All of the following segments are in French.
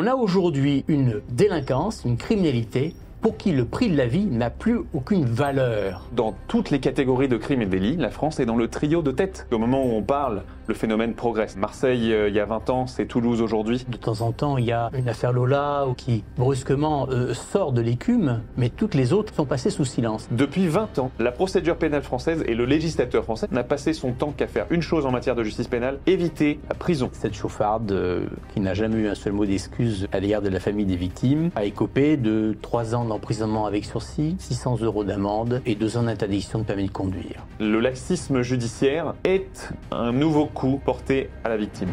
On a aujourd'hui une délinquance, une criminalité pour qui le prix de la vie n'a plus aucune valeur. Dans toutes les catégories de crimes et délits, la France est dans le trio de tête. Au moment où on parle le phénomène progresse. Marseille, euh, il y a 20 ans, c'est Toulouse aujourd'hui. De temps en temps, il y a une affaire Lola qui, brusquement, euh, sort de l'écume, mais toutes les autres sont passées sous silence. Depuis 20 ans, la procédure pénale française et le législateur français n'a passé son temps qu'à faire une chose en matière de justice pénale, éviter la prison. Cette chauffarde, euh, qui n'a jamais eu un seul mot d'excuse à l'égard de la famille des victimes, a écopé de 3 ans d'emprisonnement avec sursis, 600 euros d'amende et 2 ans d'interdiction de permis de conduire. Le laxisme judiciaire est un nouveau coup porté à la victime.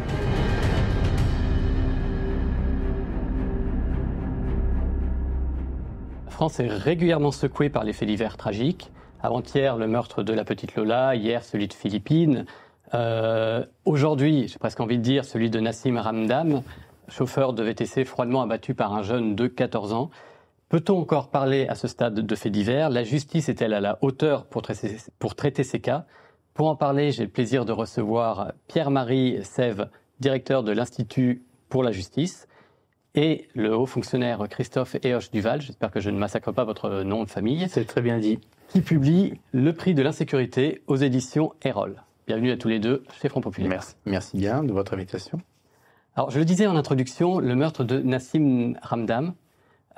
France est régulièrement secouée par les faits divers tragiques. Avant-hier, le meurtre de la petite Lola, hier, celui de Philippine. Euh, aujourd'hui, j'ai presque envie de dire celui de Nassim Ramdam, chauffeur de VTC froidement abattu par un jeune de 14 ans. Peut-on encore parler à ce stade de faits divers La justice est-elle à la hauteur pour traiter ces cas pour en parler, j'ai le plaisir de recevoir Pierre-Marie Sève, directeur de l'Institut pour la justice, et le haut fonctionnaire Christophe Eoche Duval, j'espère que je ne massacre pas votre nom de famille. C'est très bien dit. Qui publie Le prix de l'insécurité aux éditions Erol. Bienvenue à tous les deux chez Front Populaire. Merci, merci bien de votre invitation. Alors, je le disais en introduction, le meurtre de Nassim Ramdam,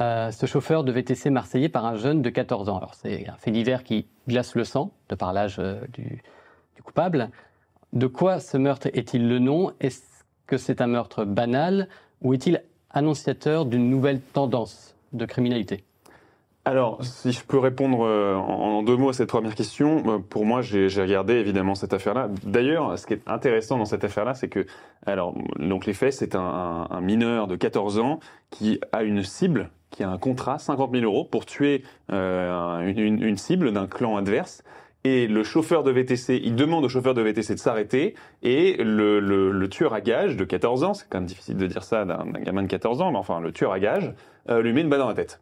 euh, ce chauffeur de VTC marseillais par un jeune de 14 ans. Alors, c'est un fait divers qui glace le sang, de par l'âge euh, du, coupable. De quoi ce meurtre est-il le nom Est-ce que c'est un meurtre banal ou est-il annonciateur d'une nouvelle tendance de criminalité alors, si je peux répondre euh, en deux mots à cette première question, euh, pour moi, j'ai regardé évidemment cette affaire-là. D'ailleurs, ce qui est intéressant dans cette affaire-là, c'est que, alors, donc les faits, c'est un, mineur de 14 ans qui a une cible, qui a un contrat, 50 000 euros, pour tuer euh, une cible d'un clan adverse et le chauffeur de VTC, il demande au chauffeur de VTC de s'arrêter et le, tueur à gage de 14 ans, c'est quand même difficile de dire ça d'un gamin de 14 ans, mais enfin le tueur à gage euh, lui met une balle dans la tête.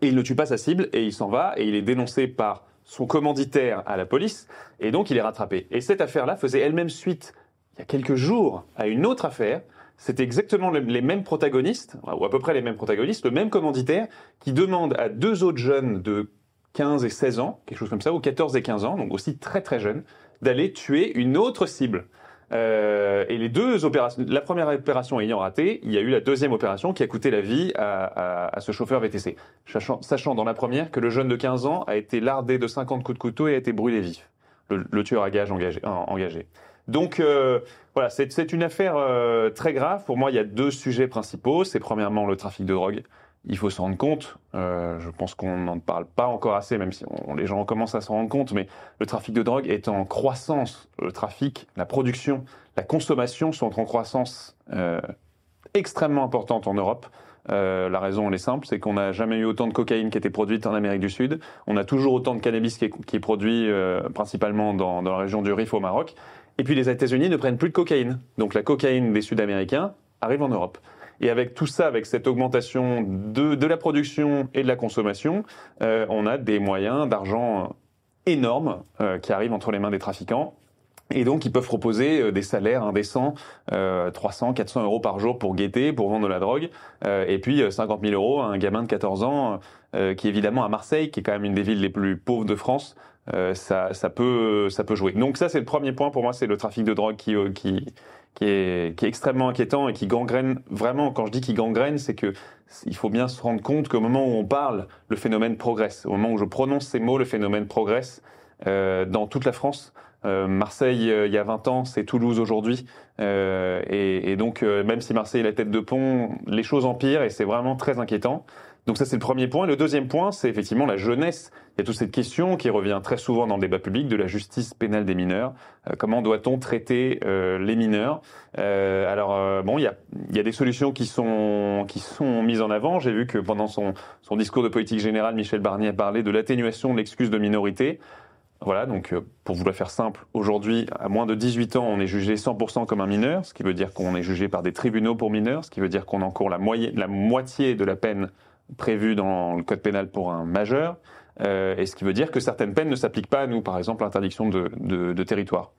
Et il ne tue pas sa cible et il s'en va et il est dénoncé par son commanditaire à la police et donc il est rattrapé. Et cette affaire-là faisait elle-même suite il y a quelques jours à une autre affaire c'était exactement les mêmes protagonistes, ou à peu près les mêmes protagonistes, le même commanditaire, qui demande à deux autres jeunes de 15 et 16 ans, quelque chose comme ça, ou 14 et 15 ans, donc aussi très très jeune, d'aller tuer une autre cible. Euh, et les deux opérations, la première opération ayant raté, il y a eu la deuxième opération qui a coûté la vie à, ce chauffeur VTC, sachant, sachant, dans la première que le jeune de 15 ans a été lardé de 50 coups de couteau et a été brûlé vif, le, tueur à gage engagé. engagé. Donc euh, voilà, c'est une affaire euh, très grave. Pour moi, il y a deux sujets principaux. C'est premièrement le trafic de drogue il faut s'en rendre compte. Euh, je pense qu'on n'en parle pas encore assez, même si les gens commencent à s'en rendre compte, mais le trafic de drogue est en croissance. Le trafic, la production, la consommation sont en croissance euh, extrêmement importante en Europe. Euh, la raison, elle est simple, c'est qu'on n'a jamais eu autant de cocaïne qui était produite en Amérique du Sud. On a toujours autant de cannabis qui est, produit principalement dans, dans la région du Rif au Maroc. Et puis les États-Unis ne prennent plus de cocaïne. Donc la cocaïne des Sud-Américains arrive en Europe. Et avec tout ça, avec cette augmentation de, de la production et de la consommation, euh, on a des moyens d'argent énormes euh, qui arrivent entre les mains des trafiquants. Et donc, ils peuvent proposer euh, des salaires indécents, 300, 400 euros par jour pour guetter, pour vendre de la drogue, et puis 50 000 euros à un gamin de 14 ans, qui évidemment à Marseille, qui est quand même une des villes les plus pauvres de France, ça, ça, peut, ça peut jouer. Donc ça, c'est le premier point pour moi, c'est le trafic de drogue qui, qui, qui est, extrêmement inquiétant et qui gangrène vraiment. Quand je dis qu'il gangrène, c'est que il faut bien se rendre compte qu'au moment où on parle, le phénomène progresse. Au moment où je prononce ces mots, le phénomène progresse euh, dans toute la France. Euh, Marseille euh, il y a 20 ans, c'est Toulouse aujourd'hui. Et, et, donc, même si Marseille est la tête de pont, les choses empirent et c'est vraiment très inquiétant. Donc ça, c'est le premier point. Le deuxième point, c'est effectivement la jeunesse. Il y a toute cette question qui revient très souvent dans le débat public de la justice pénale des mineurs. Euh, comment doit-on traiter euh, les mineurs euh, Alors bon, il y a, il y a des solutions qui sont qui sont mises en avant. J'ai vu que pendant son son discours de politique générale, Michel Barnier a parlé de l'atténuation de l'excuse de minorité. Voilà, donc pour vous la faire simple, aujourd'hui, à moins de 18 ans, on est jugé 100% comme un mineur, ce qui veut dire qu'on est jugé par des tribunaux pour mineurs, ce qui veut dire qu'on encourt la, la moitié de la peine prévu dans le code pénal pour un majeur, euh, et ce qui veut dire que certaines peines ne s'appliquent pas à nous, par exemple l'interdiction de, de, territoire.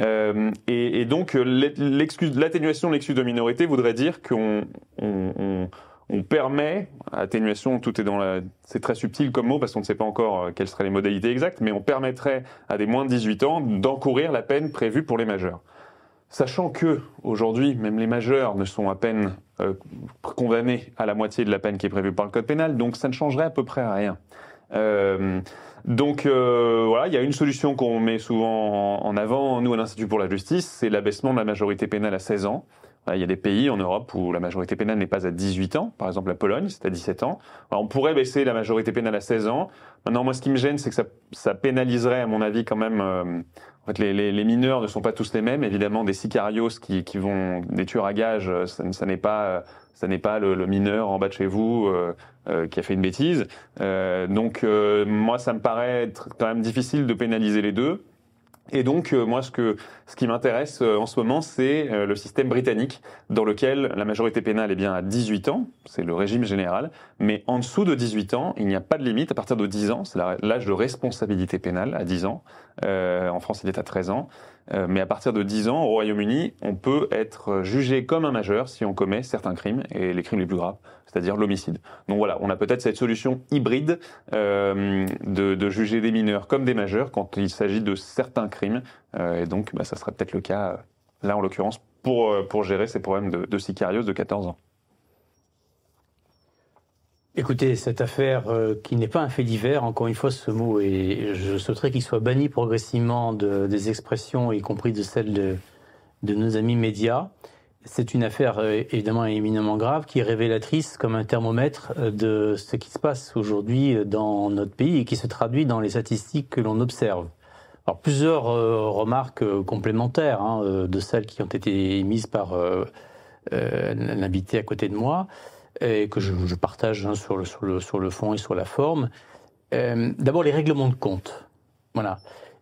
Euh, et, et, donc l'atténuation de l'excuse de minorité voudrait dire qu'on on, permet, atténuation, tout est dans la, c'est très subtil comme mot parce qu'on ne sait pas encore euh, quelles seraient les modalités exactes, mais on permettrait à des moins de 18 ans d'encourir la peine prévue pour les majeurs. Sachant que aujourd'hui, même les majeurs ne sont à peine euh, condamnés à la moitié de la peine qui est prévue par le code pénal, donc ça ne changerait à peu près rien. Euh, donc euh, voilà, il y a une solution qu'on met souvent en avant, nous à l'Institut pour la justice, c'est l'abaissement de la majorité pénale à 16 ans. Il y a des pays en Europe où la majorité pénale n'est pas à 18 ans, par exemple la Pologne, c'est à 17 ans. on pourrait baisser la majorité pénale à 16 ans. Maintenant, moi, ce qui me gêne, c'est que ça, ça pénaliserait, à mon avis, quand même en fait, les, mineurs ne sont pas tous les mêmes. Évidemment, des sicarios qui, vont, des tueurs à gages, euh, ça, n'est pas, euh, ça n'est pas le, mineur en bas de chez vous euh, qui a fait une bêtise. donc, moi, ça me paraît quand même difficile de pénaliser les deux. Et donc, euh, moi, ce, que, ce qui m'intéresse euh, en ce moment, c'est euh, le système britannique, dans lequel la majorité pénale est bien à 18 ans, c'est le régime général, mais en dessous de 18 ans, il n'y a pas de limite à partir de 10 ans, c'est l'âge de responsabilité pénale à 10 ans, en France il est à 13 ans, euh, mais à partir de 10 ans, au Royaume-Uni, on peut être jugé comme un majeur si on commet certains crimes, et les crimes les plus graves, c'est-à-dire l'homicide. Donc voilà, on a peut-être cette solution hybride euh, de, juger des mineurs comme des majeurs quand il s'agit de certains crimes, euh, et donc bah, ça serait peut-être le cas, là en l'occurrence, pour, pour gérer ces problèmes de, sicarios de 14 ans. Écoutez, cette affaire euh, qui n'est pas un fait divers, encore une fois, ce mot, et je souhaiterais qu'il soit banni progressivement de, des expressions, y compris de celles de, nos amis médias. C'est une affaire euh, évidemment éminemment grave qui est révélatrice comme un thermomètre euh, de ce qui se passe aujourd'hui dans notre pays et qui se traduit dans les statistiques que l'on observe. Alors plusieurs remarques complémentaires hein, de celles qui ont été émises par l'invité à côté de moi et que je, partage hein, sur, le, sur, le, fond et sur la forme. Euh, d'abord, les règlements de compte. Voilà.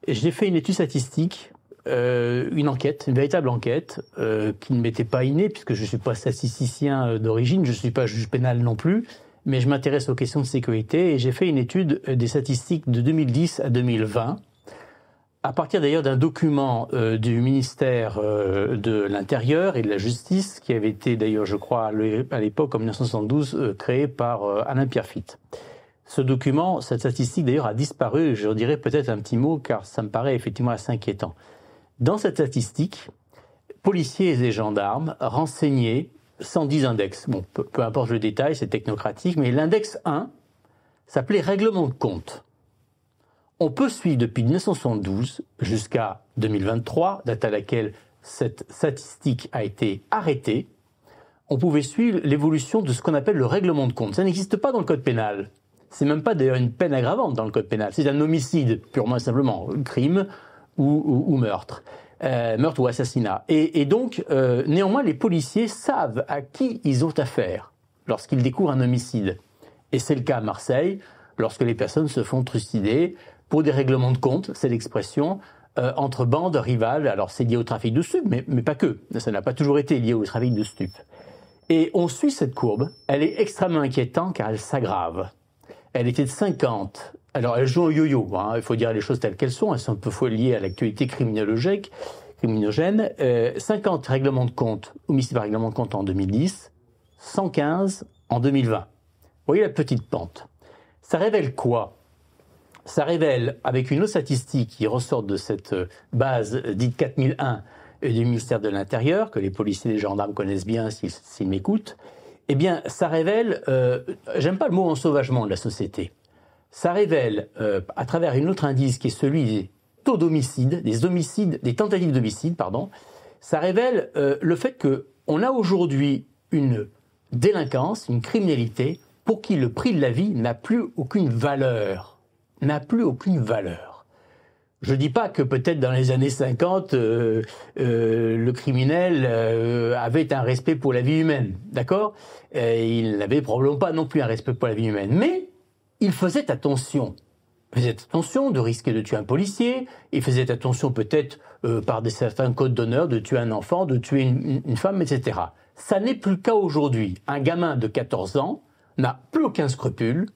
J'ai fait une étude statistique, euh, une enquête, une véritable enquête, euh, qui ne m'était pas innée, puisque je ne suis pas statisticien d'origine, je ne suis pas juge pénal non plus, mais je m'intéresse aux questions de sécurité, et j'ai fait une étude des statistiques de 2010 à 2020, à partir d'ailleurs d'un document euh, du ministère euh, de l'Intérieur et de la Justice, qui avait été d'ailleurs, je crois, à l'époque, en 1972, euh, créé par Alain Pierrefitte. Ce document, cette statistique d'ailleurs a disparu, je dirais peut-être un petit mot, car ça me paraît effectivement assez inquiétant. Dans cette statistique, policiers et gendarmes renseignaient 110 index. Bon, peu importe le détail, c'est technocratique, mais l'index 1 s'appelait règlement de compte. On peut suivre depuis 1972 jusqu'à 2023, date à laquelle cette statistique a été arrêtée, on pouvait suivre l'évolution de ce qu'on appelle le règlement de compte. Ça n'existe pas dans le code pénal. C'est même pas d'ailleurs une peine aggravante dans le code pénal. C'est un homicide, purement et simplement, crime ou, meurtre. Euh, meurtre ou assassinat. Et, donc, euh, néanmoins, les policiers savent à qui ils ont affaire lorsqu'ils découvrent un homicide. Et c'est le cas à Marseille, lorsque les personnes se font trucider pour des règlements de compte, c'est l'expression, euh, entre bandes rivales. Alors c'est lié au trafic de stupes, mais, pas que. Ça n'a pas toujours été lié au trafic de stupes. Et on suit cette courbe. Elle est extrêmement inquiétante car elle s'aggrave. Elle était de 50. Alors elle joue au yo-yo. Hein. Il faut dire les choses telles qu'elles sont. Elles sont un peu liées à l'actualité criminologique, criminogène. 50 euh, règlements de compte, homicide par règlement de compte en 2010, 115 en 2020. Vous voyez la petite pente. Ça révèle quoi ça révèle, avec une autre statistique qui ressort de cette euh, base euh, dite 4001 du ministère de l'Intérieur, que les policiers et les gendarmes connaissent bien s'ils m'écoutent, eh bien, ça révèle, euh, j'aime pas le mot en sauvagement de la société, ça révèle, à travers une autre indice qui est celui des taux d'homicide, des homicides, des tentatives d'homicide, pardon, ça révèle le fait qu'on a aujourd'hui une délinquance, une criminalité pour qui le prix de la vie n'a plus aucune valeur n'a plus aucune valeur. Je ne dis pas que peut-être dans les années 50, euh, euh, le criminel euh, avait un respect pour la vie humaine, d'accord Il n'avait probablement pas non plus un respect pour la vie humaine, mais il faisait attention. Il faisait attention de risquer de tuer un policier, il faisait attention peut-être par des certains codes d'honneur de tuer un enfant, de tuer une, une femme, etc. Ça n'est plus le cas aujourd'hui. Un gamin de 14 ans n'a plus aucun scrupule,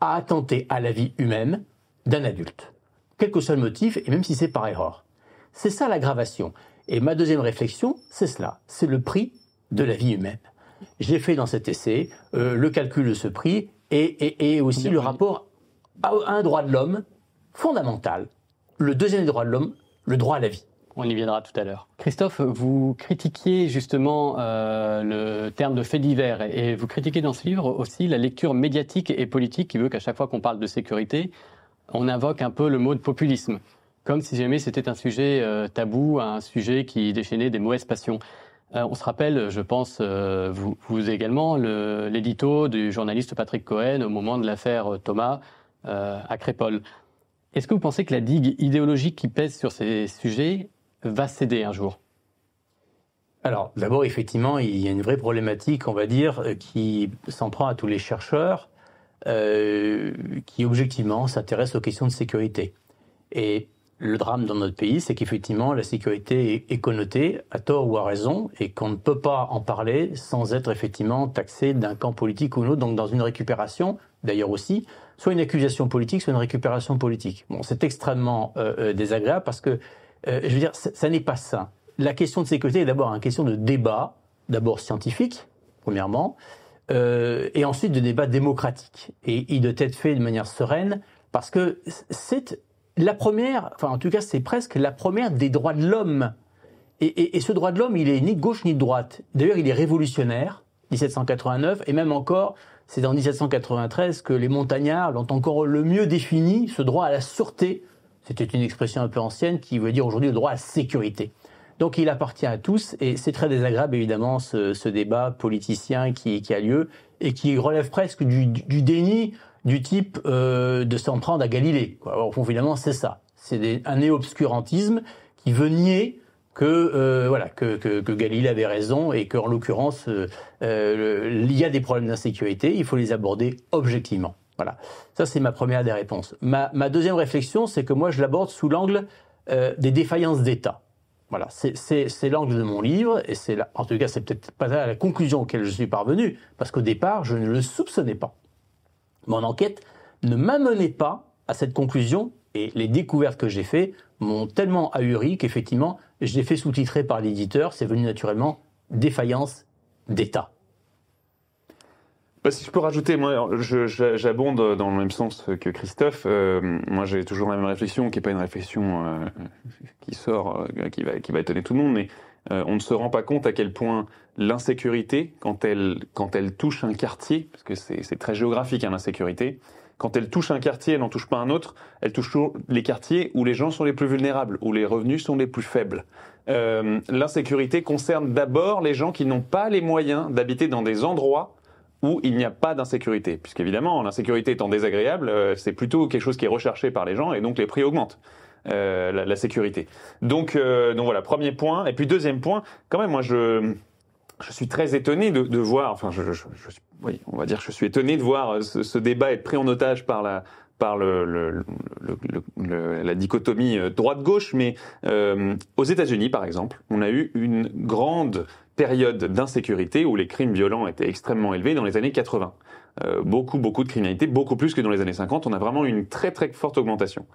à attenter à la vie humaine d'un adulte, quel que soit le motif, et même si c'est par erreur. C'est ça l'aggravation. Et ma deuxième réflexion, c'est cela, c'est le prix de la vie humaine. J'ai fait dans cet essai euh, le calcul de ce prix et, et, et aussi le rapport à un droit de l'homme fondamental, le deuxième droit de l'homme, le droit à la vie. On y viendra tout à l'heure. Christophe, vous critiquiez justement euh, le terme de fait divers et vous critiquez dans ce livre aussi la lecture médiatique et politique qui veut qu'à chaque fois qu'on parle de sécurité, on invoque un peu le mot de populisme, comme si jamais c'était un sujet euh, tabou, un sujet qui déchaînait des mauvaises passions. Euh, on se rappelle, je pense, vous, vous, également, l'édito du journaliste Patrick Cohen au moment de l'affaire Thomas à Crépole. Est-ce que vous pensez que la digue idéologique qui pèse sur ces sujets va céder un jour Alors, d'abord, effectivement, il y a une vraie problématique, on va dire, euh, qui s'en prend à tous les chercheurs euh, qui, objectivement, s'intéressent aux questions de sécurité. Et le drame dans notre pays, c'est qu'effectivement, la sécurité est connotée, à tort ou à raison, et qu'on ne peut pas en parler sans être effectivement taxé d'un camp politique ou d'un donc dans une récupération, d'ailleurs aussi, soit une accusation politique, soit une récupération politique. Bon, c'est extrêmement euh, désagréable parce que euh, je veux dire, ça, n'est pas ça. La question de sécurité est d'abord une question de débat, d'abord scientifique, premièrement, euh, et ensuite de débat démocratique. Et il doit être fait de manière sereine, parce que c'est la première, enfin en tout cas c'est presque la première des droits de l'homme. Et, et, et, ce droit de l'homme, il est ni de gauche ni de droite. D'ailleurs, il est révolutionnaire, 1789, et même encore, c'est en 1793 que les montagnards l'ont encore le mieux défini, ce droit à la sûreté c'était une expression un peu ancienne qui veut dire aujourd'hui le droit à la sécurité. Donc il appartient à tous et c'est très désagréable évidemment ce, débat politicien qui, a lieu et qui relève presque du, déni du type euh, de s'en prendre à Galilée. Au fond finalement c'est ça, c'est un néo-obscurantisme qui veut nier euh, que Galilée avait raison et qu'en l'occurrence euh, il y a des problèmes d'insécurité, il faut les aborder objectivement. Voilà, ça c'est ma première des réponses. Ma, deuxième réflexion, c'est que moi je l'aborde sous l'angle euh, des défaillances d'État. Voilà, c'est l'angle de mon livre, et c'est en tout cas c'est peut-être pas la conclusion auquel je suis parvenu, parce qu'au départ je ne le soupçonnais pas. Mon enquête ne m'amenait pas à cette conclusion, et les découvertes que j'ai faites m'ont tellement ahuri qu'effectivement je l'ai fait sous-titrer par l'éditeur, c'est venu naturellement défaillance d'État bah, si je peux rajouter, moi, j'abonde dans le même sens que Christophe. Euh, moi, j'ai toujours la même réflexion, qui n'est pas une réflexion euh, qui sort, euh, qui, va, qui va étonner tout le monde, mais on ne se rend pas compte à quel point l'insécurité, quand elle, quand elle touche un quartier, parce que c'est très géographique hein, l'insécurité, quand elle touche un quartier, elle n'en touche pas un autre, elle touche les quartiers où les gens sont les plus vulnérables, où les revenus sont les plus faibles. l'insécurité concerne d'abord les gens qui n'ont pas les moyens d'habiter dans des endroits où il n'y a pas d'insécurité. Puisqu'évidemment, l'insécurité étant désagréable, euh, c'est plutôt quelque chose qui est recherché par les gens et donc les prix augmentent. Euh, la, sécurité. Donc, euh, donc voilà, premier point. Et puis deuxième point, quand même, moi je, je suis très étonné de, voir, enfin je, on va dire que je suis étonné de voir ce, débat être pris en otage par la, par le, la dichotomie droite-gauche, mais aux États-Unis, par exemple, on a eu une grande période d'insécurité où les crimes violents étaient extrêmement élevés dans les années 80. Euh, beaucoup, beaucoup de criminalité, beaucoup plus que dans les années 50. On a vraiment eu une très, très forte augmentation.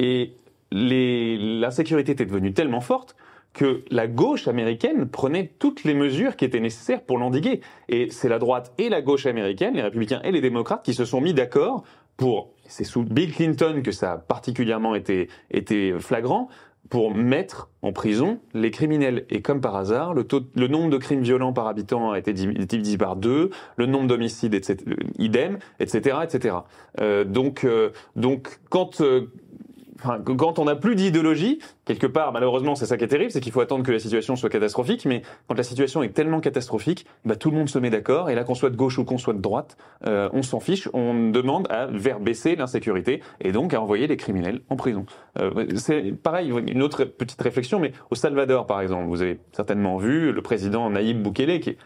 Et l'insécurité était devenue tellement forte que la gauche américaine prenait toutes les mesures qui étaient nécessaires pour l'endiguer. Et c'est la droite et la gauche américaine, les républicains et les démocrates, qui se sont mis d'accord pour, c'est sous Bill Clinton que ça a particulièrement été flagrant, pour mettre en prison les criminels. Et comme par hasard, le, taux, le nombre de crimes violents par habitant a été divisé par deux, le nombre d'homicides, etc., idem, etc., etc. Euh, donc, euh, donc, quand euh, quand on n'a plus d'idéologie, quelque part, malheureusement, c'est ça qui est terrible, c'est qu'il faut attendre que la situation soit catastrophique, mais quand la situation est tellement catastrophique, bah, tout le monde se met d'accord, et là, qu'on soit de gauche ou qu'on soit de droite, euh, on s'en fiche, on demande à faire baisser l'insécurité, et donc à envoyer les criminels en prison. Euh, c'est pareil, une autre petite réflexion, mais au Salvador, par exemple, vous avez certainement vu le président Naïb Bukele, qui est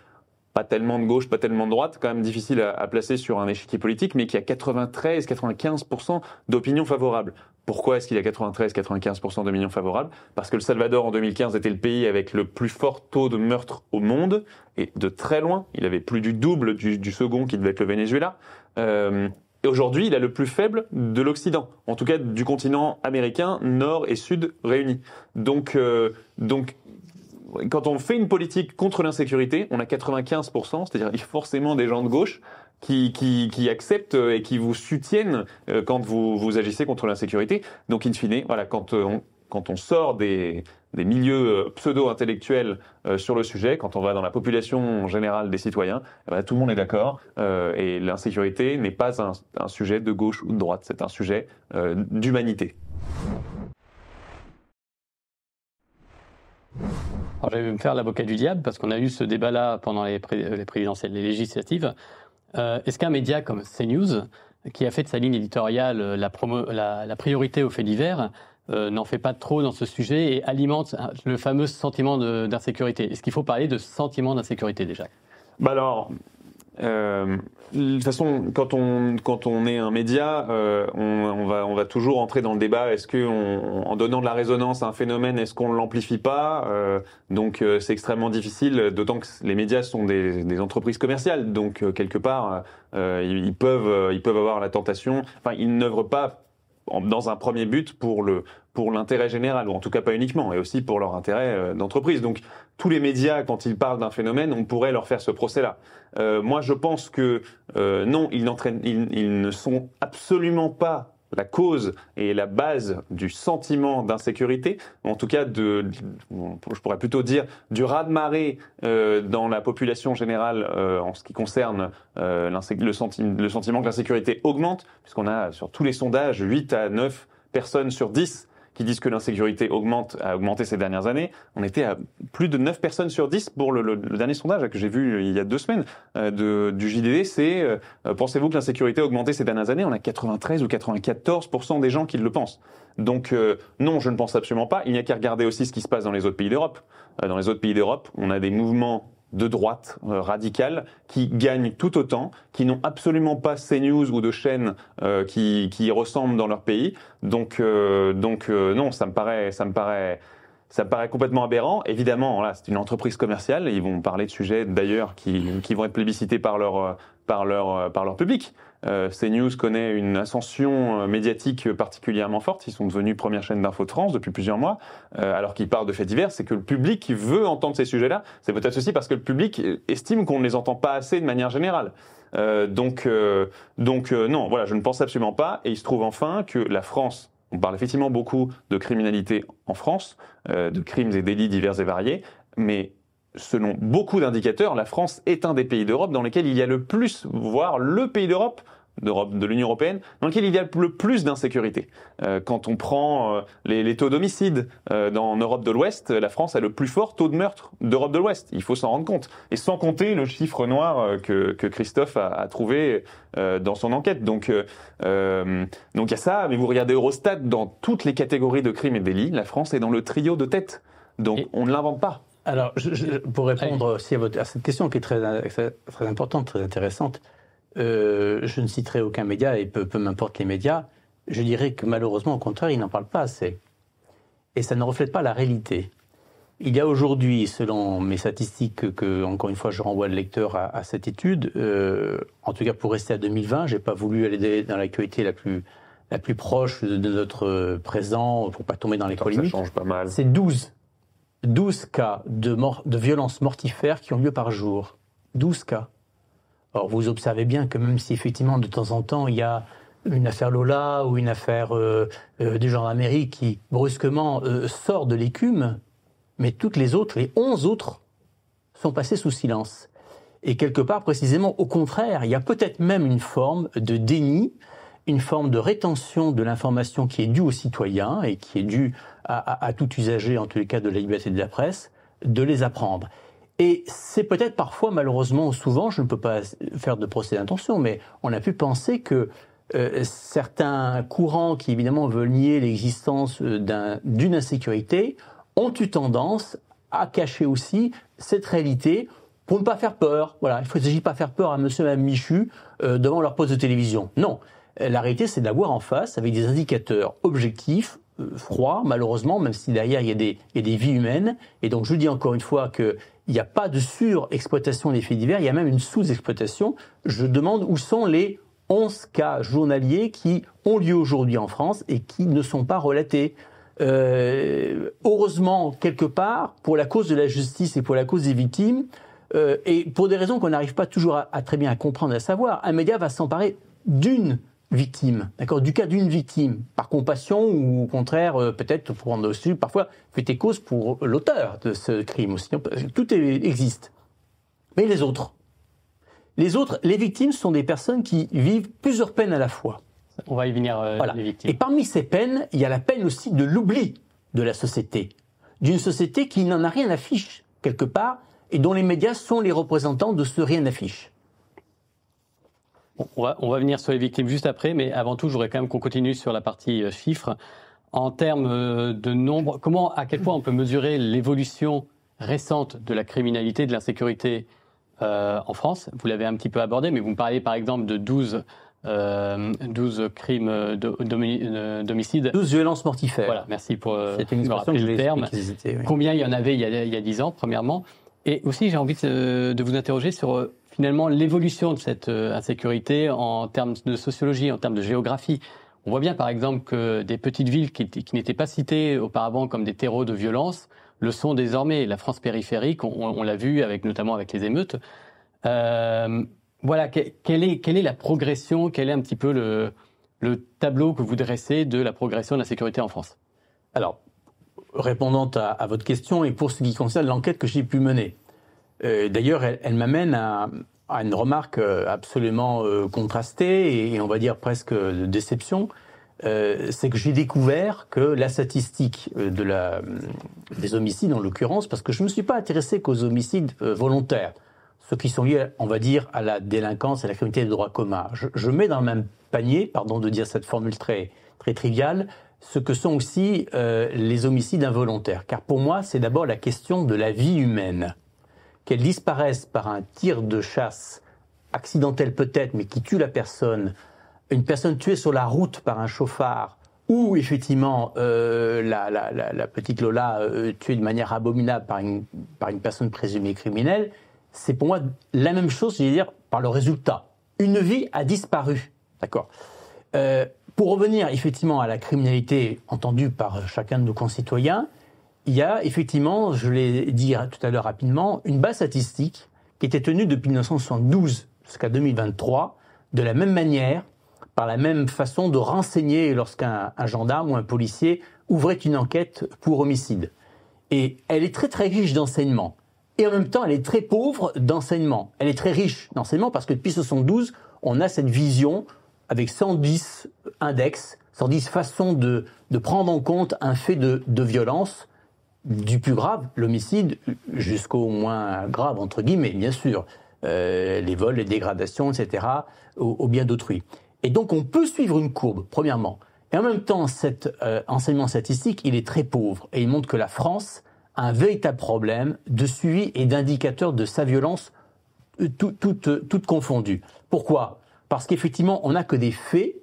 pas tellement de gauche, pas tellement de droite, quand même difficile à, placer sur un échiquier politique, mais qui a 93-95% d'opinions favorables. Pourquoi est-ce qu'il a 93-95% d'opinions favorables Parce que le Salvador en 2015 était le pays avec le plus fort taux de meurtre au monde, et de très loin, il avait plus du double du, du second qui devait être le Venezuela. Euh, et aujourd'hui, il a le plus faible de l'Occident, en tout cas du continent américain, nord et sud réunis. Donc, euh, donc quand on fait une politique contre l'insécurité, on a 95%, c'est-à-dire il y a forcément des gens de gauche qui, acceptent euh, et qui vous soutiennent euh, quand vous, vous agissez contre l'insécurité. Donc in fine, voilà, quand euh, on, sort des, milieux pseudo-intellectuels sur le sujet, quand on va dans la population générale des citoyens, eh ben, tout le monde est d'accord. et l'insécurité n'est pas un, sujet de gauche ou de droite, c'est un sujet d'humanité. Alors, je vais me faire l'avocat du diable parce qu'on a eu ce débat-là pendant les, présidentielles, les législatives. Euh, est-ce qu'un média comme CNews, qui a fait de sa ligne éditoriale euh, la, la, priorité aux faits divers, euh, n'en fait pas trop dans ce sujet et alimente le fameux sentiment d'insécurité Est-ce qu'il faut parler de sentiment d'insécurité déjà bah alors, euh, de toute façon, quand on quand on est un média, euh, on, on, va on va toujours entrer dans le débat. Est-ce que en donnant de la résonance à un phénomène, est-ce qu'on l'amplifie pas euh, Donc euh, c'est extrêmement difficile, d'autant que les médias sont des, des entreprises commerciales. Donc quelque part, ils, ils, peuvent ils peuvent avoir la tentation. Enfin, ils n'œuvrent pas dans un premier but pour le pour l'intérêt général ou en tout cas pas uniquement et aussi pour leur intérêt euh, d'entreprise. Donc tous les médias quand ils parlent d'un phénomène, on pourrait leur faire ce procès-là. Euh, moi je pense que euh, non, ils, ils ne sont absolument pas la cause et la base du sentiment d'insécurité, en tout cas de, je pourrais plutôt dire du ras de marée euh, dans la population générale euh, en ce qui concerne euh, le, le, sentiment que l'insécurité augmente, puisqu'on a sur tous les sondages 8 à 9 personnes sur 10 disent que l'insécurité augmente, a augmenté ces dernières années. On était à plus de 9 personnes sur 10 pour le, dernier sondage que j'ai vu euh, il y a deux semaines euh, de, du JDD. C'est euh, pensez-vous que l'insécurité a augmenté ces dernières années On a 93 ou 94 des gens qui le pensent. Donc non, je ne pense absolument pas. Il n'y a qu'à regarder aussi ce qui se passe dans les autres pays d'Europe. dans les autres pays d'Europe, on a des mouvements de droite euh, radicale qui gagnent tout autant, qui n'ont absolument pas news ou de chaînes euh, qui, qui ressemblent dans leur pays. Donc, euh, donc non, ça me paraît, ça me paraît, ça paraît complètement aberrant. Évidemment, là, c'est une entreprise commerciale. Ils vont parler de sujets d'ailleurs qui, qui vont être plébiscités par leur, par leur, par leur public. Euh, CNews connaît une ascension euh, médiatique particulièrement forte. Ils sont devenus première chaîne d'info de France depuis plusieurs mois, euh, alors qu'ils parlent de faits divers. C'est que le public qui veut entendre ces sujets-là, c'est peut-être aussi parce que le public estime qu'on ne les entend pas assez de manière générale. donc, donc non, voilà, je ne pense absolument pas. Et il se trouve enfin que la France on parle effectivement beaucoup de criminalité en France, de crimes et délits divers et variés, mais selon beaucoup d'indicateurs, la France est un des pays d'Europe dans lesquels il y a le plus, voire le pays d'Europe d'Europe, de l'Union européenne, dans lequel il y a le plus d'insécurité. Euh, quand on prend euh, les, taux d'homicide euh, en Europe de l'Ouest, la France a le plus fort taux de meurtre d'Europe de l'Ouest. Il faut s'en rendre compte. Et sans compter le chiffre noir euh, que, Christophe a, trouvé dans son enquête. Donc, donc il y a ça. Mais vous regardez Eurostat, dans toutes les catégories de crimes et délits, la France est dans le trio de tête. Donc on ne l'invente pas. Alors, pour répondre aussi à, cette question qui est très, très importante, très intéressante, euh, je ne citerai aucun média et peu, m'importe les médias. Je dirais que malheureusement, au contraire, ils n'en parlent pas assez. Et ça ne reflète pas la réalité. Il y a aujourd'hui, selon mes statistiques, que, encore une fois, je renvoie le lecteur à, cette étude, euh, en tout cas pour rester à 2020, je n'ai pas voulu aller dans l'actualité la plus, la plus proche de notre présent pour ne pas tomber dans les Ça change pas mal. C'est 12 12 cas de, de violences mortifères qui ont lieu par jour. 12 cas. Or, vous observez bien que même si effectivement de temps en temps il y a une affaire Lola ou une affaire euh, euh, du genre Amérique qui brusquement euh, sort de l'écume, mais toutes les autres, les 11 autres, sont passées sous silence. Et quelque part, précisément, au contraire, il y a peut-être même une forme de déni une forme de rétention de l'information qui est due aux citoyens et qui est due à, tout usager, en tous les cas de la liberté de la presse, de les apprendre. Et c'est peut-être parfois, malheureusement, souvent, je ne peux pas faire de procès d'intention, mais on a pu penser que euh, certains courants qui, évidemment, veulent nier l'existence euh, d'une insécurité ont eu tendance à cacher aussi cette réalité pour ne pas faire peur. Voilà, il ne s'agit pas faire peur à monsieur et Michu euh, devant leur poste de télévision. Non, la réalité, c'est d'avoir en face avec des indicateurs objectifs, euh, froids, malheureusement, même si derrière, il y, a des, vies humaines. Et donc, je dis encore une fois que il n'y a pas de surexploitation des faits divers, il y a même une sous-exploitation. Je demande où sont les 11 cas journaliers qui ont lieu aujourd'hui en France et qui ne sont pas relatés. Euh, heureusement, quelque part, pour la cause de la justice et pour la cause des victimes, euh, et pour des raisons qu'on n'arrive pas toujours à, très bien à comprendre, à savoir, un média va s'emparer d'une victime, d'accord Du cas d'une victime, par compassion ou au contraire, euh, peut-être pour en aussi, parfois, fait cause pour l'auteur de ce crime aussi. Euh, tout existe. Mais les autres Les autres, les victimes sont des personnes qui vivent plusieurs peines à la fois. On va y venir, euh, les victimes. Et parmi ces peines, il y a la peine aussi de l'oubli de la société, d'une société qui n'en a rien affiche quelque part, et dont les médias sont les représentants de ce rien à on va, venir sur les victimes juste après, mais avant tout, j'aurais quand même qu'on continue sur la partie euh, chiffres. En termes euh, de nombre, comment, à quel point on peut mesurer l'évolution récente de la criminalité, de l'insécurité euh, en France Vous l'avez un petit peu abordé, mais vous me parlez par exemple de 12 12 crimes d'homicide. 12 violences mortifères. Voilà, merci pour cette me le Combien il y en avait il y, a, il 10 ans, premièrement Et aussi, j'ai envie de, vous interroger sur finalement l'évolution de cette euh, insécurité en termes de sociologie, en termes de géographie. On voit bien par exemple que des petites villes qui, n'étaient pas citées auparavant comme des terreaux de violence le sont désormais. La France périphérique, on, l'a vu avec notamment avec les émeutes. Euh, voilà, quelle est, quelle est la progression, quel est un petit peu le, tableau que vous dressez de la progression de la sécurité en France Alors, répondant à, votre question et pour ce qui concerne l'enquête que j'ai pu mener, euh, d'ailleurs, elle, m'amène à, une remarque euh, absolument euh, contrastée et, on va dire presque de déception. c'est que j'ai découvert que la statistique des homicides, en l'occurrence, parce que je ne me suis pas intéressé qu'aux homicides volontaires, ceux qui sont liés, on va dire, à la délinquance et à la criminalité de droit commun. Je, mets dans le même panier, pardon de dire cette formule très, triviale, ce que sont aussi les homicides involontaires. Car pour moi, c'est d'abord la question de la vie humaine qu'elle disparaisse par un tir de chasse, accidentel peut-être, mais qui tue la personne, une personne tuée sur la route par un chauffard, ou effectivement euh, la, petite Lola euh, tuée de manière abominable par une, par une personne présumée criminelle, c'est pour moi la même chose, je veux dire, par le résultat. Une vie a disparu, d'accord euh, Pour revenir effectivement à la criminalité entendue par chacun de nos concitoyens, il y a effectivement, je l'ai dit tout à l'heure rapidement, une base statistique qui était tenue depuis 1972 jusqu'à 2023, de la même manière, par la même façon de renseigner lorsqu'un gendarme ou un policier ouvrait une enquête pour homicide. Et elle est très très riche d'enseignement Et en même temps, elle est très pauvre d'enseignement. Elle est très riche d'enseignement parce que depuis 1972, on a cette vision avec 110 index, 110 façons de, prendre en compte un fait de, de violence du plus grave, l'homicide, jusqu'au moins grave, entre guillemets, bien sûr, euh, les vols, les dégradations, etc., au, au bien d'autrui. Et donc on peut suivre une courbe, premièrement. Et en même temps, cet euh, enseignement statistique, il est très pauvre et il montre que la France a un véritable problème de suivi et d'indicateurs de sa violence euh, toute confondue. Pourquoi Parce qu'effectivement, on n'a que des faits.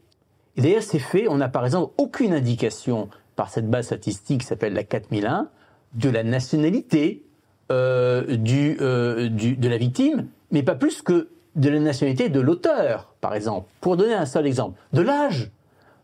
Et d'ailleurs, ces faits, on n'a par exemple aucune indication par cette base statistique qui s'appelle la 4001 de la nationalité euh, euh, du, de la victime, mais pas plus que de la nationalité de l'auteur, par exemple. Pour donner un seul exemple, de l'âge,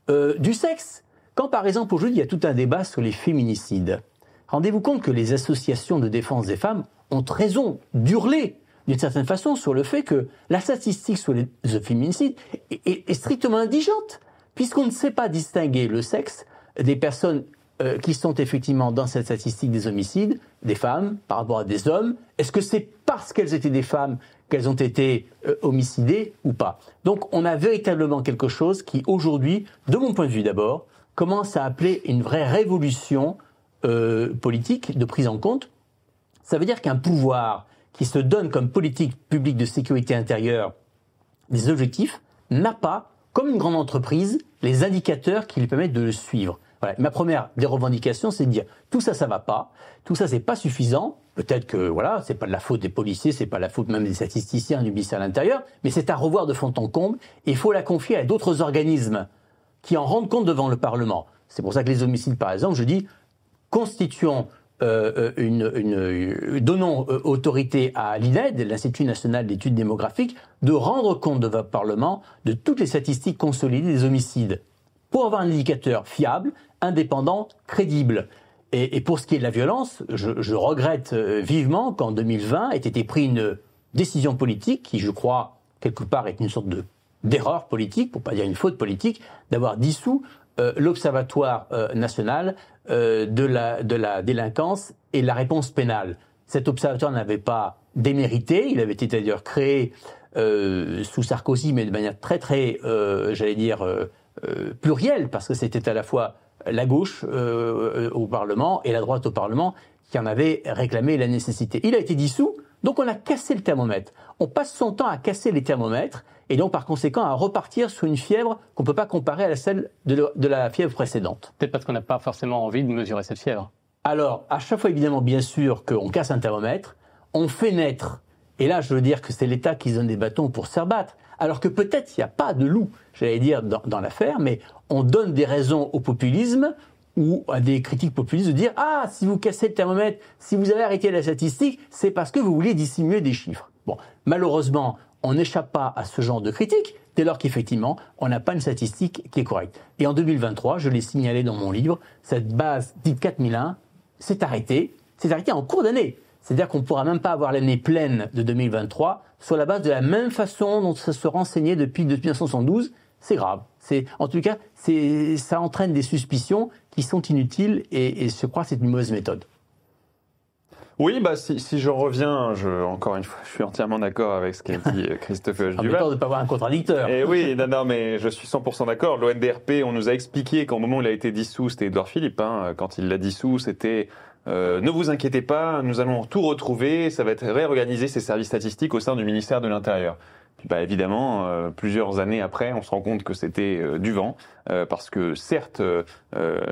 euh, du sexe. Quand, par exemple, aujourd'hui, il y a tout un débat sur les féminicides, rendez-vous compte que les associations de défense des femmes ont raison d'hurler d'une certaine façon sur le fait que la statistique sur les féminicides est strictement indigente, puisqu'on ne sait pas distinguer le sexe des personnes euh, qui sont effectivement dans cette statistique des homicides, des femmes par rapport à des hommes. Est-ce que c'est parce qu'elles étaient des femmes qu'elles ont été euh, homicidées ou pas Donc on a véritablement quelque chose qui aujourd'hui, de mon point de vue d'abord, commence à appeler une vraie révolution euh, politique de prise en compte. Ça veut dire qu'un pouvoir qui se donne comme politique publique de sécurité intérieure des objectifs n'a pas, comme une grande entreprise, les indicateurs qui lui permettent de le suivre. Ma première des revendications, c'est de dire tout ça, ça va pas, tout ça, c'est pas suffisant. Peut-être que voilà, c'est pas de la faute des policiers, c'est pas de la faute même des statisticiens du ministère de l'Intérieur, mais c'est à revoir de fond en comble. Et il faut la confier à d'autres organismes qui en rendent compte devant le Parlement. C'est pour ça que les homicides, par exemple, je dis constituons euh, euh, une, euh, donnons autorité à l'INED, l'Institut national d'études démographiques, de rendre compte devant le Parlement de toutes les statistiques consolidées des homicides. Pour avoir un indicateur fiable, indépendant, crédible. Et, pour ce qui est de la violence, je, regrette euh, vivement qu'en 2020 ait été prise une décision politique qui, je crois, quelque part est une sorte de d'erreur politique, pour pas dire une faute politique, d'avoir dissous euh, l'Observatoire euh, national de, la, de la délinquance et la réponse pénale. Cet observatoire n'avait pas démérité, il avait été d'ailleurs créé sous Sarkozy, mais de manière très très, j'allais dire, plurielle, parce que c'était à la fois la gauche euh, euh, au Parlement et la droite au Parlement qui en avaient réclamé la nécessité. Il a été dissous, donc on a cassé le thermomètre. On passe son temps à casser les thermomètres et donc par conséquent à repartir sur une fièvre qu'on ne peut pas comparer à celle de, de la fièvre précédente. Peut-être parce qu'on n'a pas forcément envie de mesurer cette fièvre. Alors, à chaque fois, évidemment, bien sûr qu'on casse un thermomètre, on fait naître, et là je veux dire que c'est l'État qui donne des bâtons pour se battre alors que peut-être il n'y a pas de loup, j'allais dire, dans, l'affaire, mais on donne des raisons au populisme ou à des critiques populistes de dire ah si vous cassez le thermomètre, si vous avez arrêté la statistique, c'est parce que vous voulez dissimuler des chiffres. Bon, malheureusement, on n'échappe pas à ce genre de critiques dès lors qu'effectivement, on n'a pas une statistique qui est correcte. Et en 2023, je l'ai signalé dans mon livre, cette base dite 4001 s'est arrêtée, s'est arrêtée en cours d'année. C'est-à-dire qu'on ne pourra même pas avoir l'année pleine de 2023 sur la base de la même façon dont ça se renseignait depuis, 1972. C'est grave. C'est, en tout cas, c'est, ça entraîne des suspicions qui sont inutiles et, et je crois que c'est une mauvaise méthode. Oui, bah si, si, je reviens, je, encore une fois, je suis entièrement d'accord avec ce qu'a dit euh, Christophe ah, Duval. de ne pas avoir un contradicteur. Et eh oui, non, non, mais je suis 100% d'accord. L'ONDRP, on nous a expliqué qu'au moment où il a été dissous, c'était Edouard Philippe. Hein, quand il l'a dissous, c'était euh, ne vous inquiétez pas, nous allons tout retrouver, ça va être réorganiser ces services statistiques au sein du ministère de l'Intérieur. Bah, évidemment, euh, plusieurs années après, on se rend compte que c'était euh, du vent, parce que certes,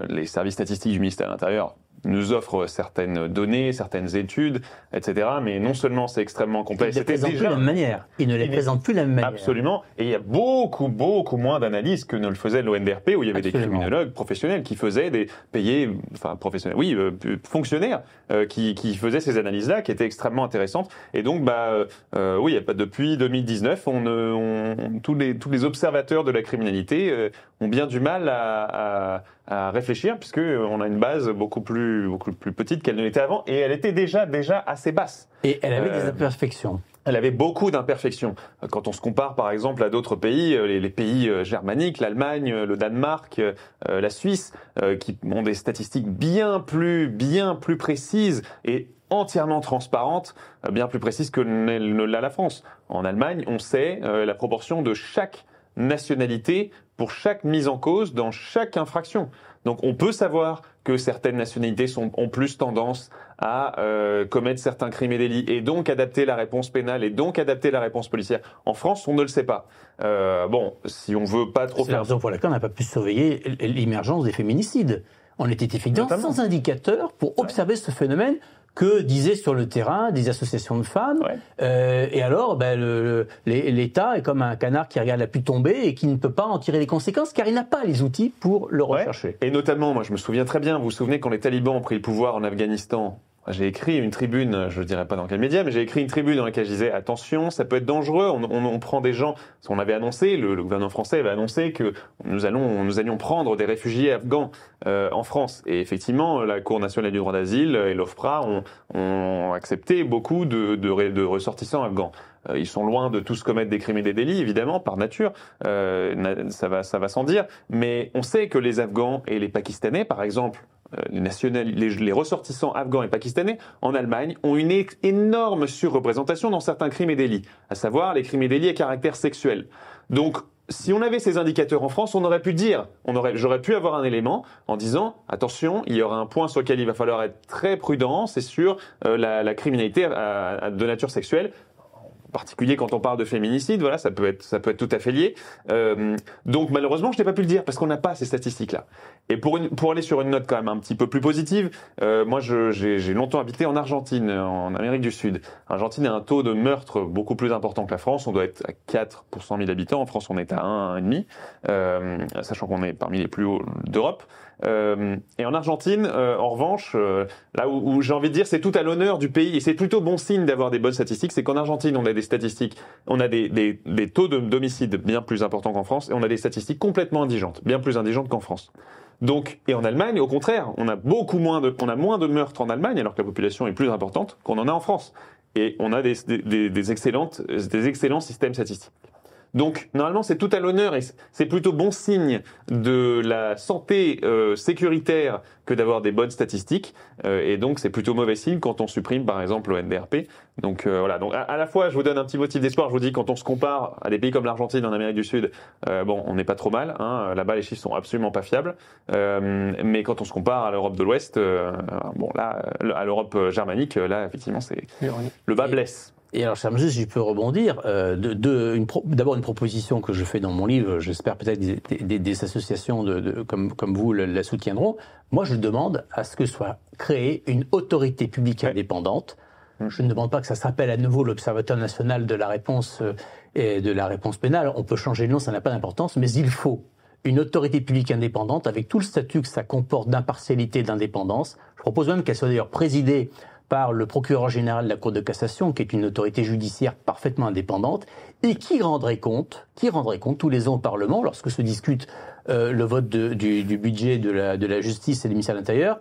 les services statistiques du ministère de l'Intérieur nous offre certaines données, certaines études, etc. Mais non seulement c'est extrêmement complexe, c'était ne les présentent plus de la même manière. Ils ne les présentent plus la même manière. Absolument. Et il y a beaucoup, beaucoup moins d'analyses que ne le faisait l'ONDRP, où il y avait des criminologues professionnels qui faisaient des payés, enfin professionnels, oui, euh, fonctionnaires, euh, qui, qui faisaient ces analyses-là, qui étaient extrêmement intéressantes. Et donc, bah, euh, euh oui, depuis 2019, on, tous, les, tous les observateurs de la criminalité ont bien du mal à à réfléchir puisque euh, on a une base beaucoup plus beaucoup plus petite qu'elle ne l'était avant et elle était déjà déjà assez basse. Et elle avait des euh, imperfections. Elle avait beaucoup d'imperfections. Quand on se compare par exemple à d'autres pays, euh, les, pays germaniques, l'Allemagne, le Danemark, la Suisse, qui ont des statistiques bien plus bien plus précises et entièrement transparentes, bien plus précises que ne l'a la France. En Allemagne, on sait la proportion de chaque nationalité pour chaque mise en cause dans chaque infraction. Donc on peut savoir que certaines nationalités ont plus tendance à euh, commettre certains crimes et délits et donc adapter la réponse pénale et donc adapter la réponse policière. En France, on ne le sait pas. Euh, bon, si on veut pas trop... C'est la raison pour laquelle on n'a pas pu surveiller l'émergence des féminicides. On était effectivement sans indicateur pour observer ce phénomène que disaient sur le terrain des associations de femmes. Euh, et alors, ben, l'État est comme un canard qui regarde la pluie tomber et qui ne peut pas en tirer les conséquences car il n'a pas les outils pour le rechercher. Et notamment, moi je me souviens très bien, vous vous souvenez quand les talibans ont pris le pouvoir en Afghanistan j'ai écrit une tribune, je ne dirais pas dans quel média, mais j'ai écrit une tribune dans laquelle je disais attention, ça peut être dangereux. On, on, prend des gens. On avait annoncé, le, gouvernement français avait annoncé que nous allons, nous allions prendre des réfugiés afghans euh, en France. Et effectivement, la Cour nationale du droit d'asile et l'OFPRA ont, ont, accepté beaucoup de, de, de ressortissants afghans euh, ils sont loin de tous commettre des crimes et des délits, évidemment, par nature, euh, ça, va, ça va sans dire. Mais on sait que les Afghans et les Pakistanais, par exemple, les, ressortissants afghans et pakistanais en Allemagne ont une énorme surreprésentation dans certains crimes et délits, à savoir les crimes et délits à caractère sexuel. Donc, si on avait ces indicateurs en France, on aurait pu dire, j'aurais pu avoir un élément en disant, attention, il y aura un point sur lequel il va falloir être très prudent, c'est sur euh, la, criminalité euh, de nature sexuelle particulier quand on parle de féminicide, voilà, ça peut être, ça peut être tout à fait lié. Euh, donc malheureusement, je n'ai pas pu le dire parce qu'on n'a pas ces statistiques-là. Et pour, une, pour aller sur une note quand même un petit peu plus positive, euh, moi j'ai longtemps habité en Argentine, en Amérique du Sud. Argentine a un taux de meurtre beaucoup plus important que la France. On doit être à 4 pour habitants. En France, on est à 1,5, euh, sachant qu'on est parmi les plus hauts d'Europe. Euh, et en Argentine, euh, en revanche, euh, là où, j'ai envie de dire, c'est tout à l'honneur du pays, et c'est plutôt bon signe d'avoir des bonnes statistiques, c'est qu'en Argentine, on a des statistiques, on a des, des, des taux bien plus importants qu'en France, et on a des statistiques complètement indigentes, bien plus indigentes qu'en France. Donc, et en Allemagne, au contraire, on a beaucoup moins de, on a moins de meurtres en Allemagne, alors que la population est plus importante qu'on en a en France. Et on a des, des, des excellentes, des excellents systèmes statistiques. Donc normalement c'est tout à l'honneur et c'est plutôt bon signe de la santé euh, sécuritaire que d'avoir des bonnes statistiques euh, et donc c'est plutôt mauvais signe quand on supprime par exemple le NDRP. Donc euh, voilà, donc à, la fois je vous donne un petit motif d'espoir, je vous dis quand on se compare à des pays comme l'Argentine en Amérique du Sud, bon on n'est pas trop mal, hein, là-bas les chiffres sont absolument pas fiables, mais quand on se compare à l'Europe de l'Ouest, bon là à l'Europe germanique, là effectivement c'est le bas blesse. Et alors, si je peux rebondir, euh, de, de, une d'abord une, proposition que je fais dans mon livre, j'espère peut-être des, des, associations de, de, comme, comme vous la, soutiendront. Moi, je demande à ce que soit créée une autorité publique indépendante. Mmh. Je ne demande pas que ça s'appelle à nouveau l'Observateur national de la réponse euh, et de la réponse pénale. On peut changer le nom, ça n'a pas d'importance, mais il faut une autorité publique indépendante avec tout le statut que ça comporte d'impartialité, d'indépendance. Je propose même qu'elle soit d'ailleurs présidée par le procureur général de la Cour de cassation, qui est une autorité judiciaire parfaitement indépendante, et qui rendrait compte, qui rendrait compte tous les ans au Parlement, lorsque se discute euh, le vote du, budget de la, justice et du ministère de l'Intérieur,